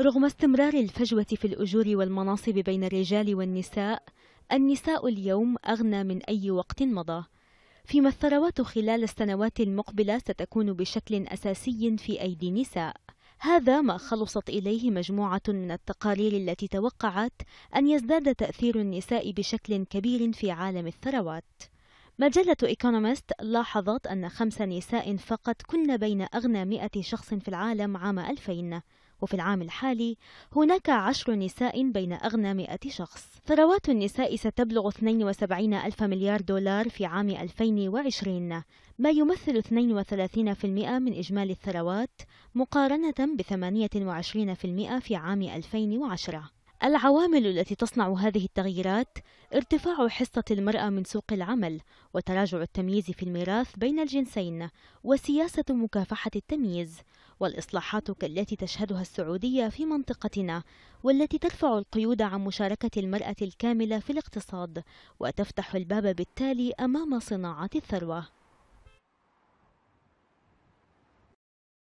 رغم استمرار الفجوة في الأجور والمناصب بين الرجال والنساء النساء اليوم أغنى من أي وقت مضى فيما الثروات خلال السنوات المقبلة ستكون بشكل أساسي في أيدي نساء هذا ما خلصت إليه مجموعة من التقارير التي توقعت أن يزداد تأثير النساء بشكل كبير في عالم الثروات مجلة إيكونومست لاحظت أن خمس نساء فقط كن بين أغنى مئة شخص في العالم عام 2000 وفي العام الحالي هناك عشر نساء بين أغنى مئة شخص ثروات النساء ستبلغ 72 ألف مليار دولار في عام 2020 ما يمثل 32% من إجمالي الثروات مقارنة ب 28% في عام 2010 العوامل التي تصنع هذه التغييرات ارتفاع حصة المرأة من سوق العمل وتراجع التمييز في الميراث بين الجنسين وسياسة مكافحة التمييز والإصلاحات كالتي تشهدها السعودية في منطقتنا والتي ترفع القيود عن مشاركة المرأة الكاملة في الاقتصاد وتفتح الباب بالتالي أمام صناعة الثروة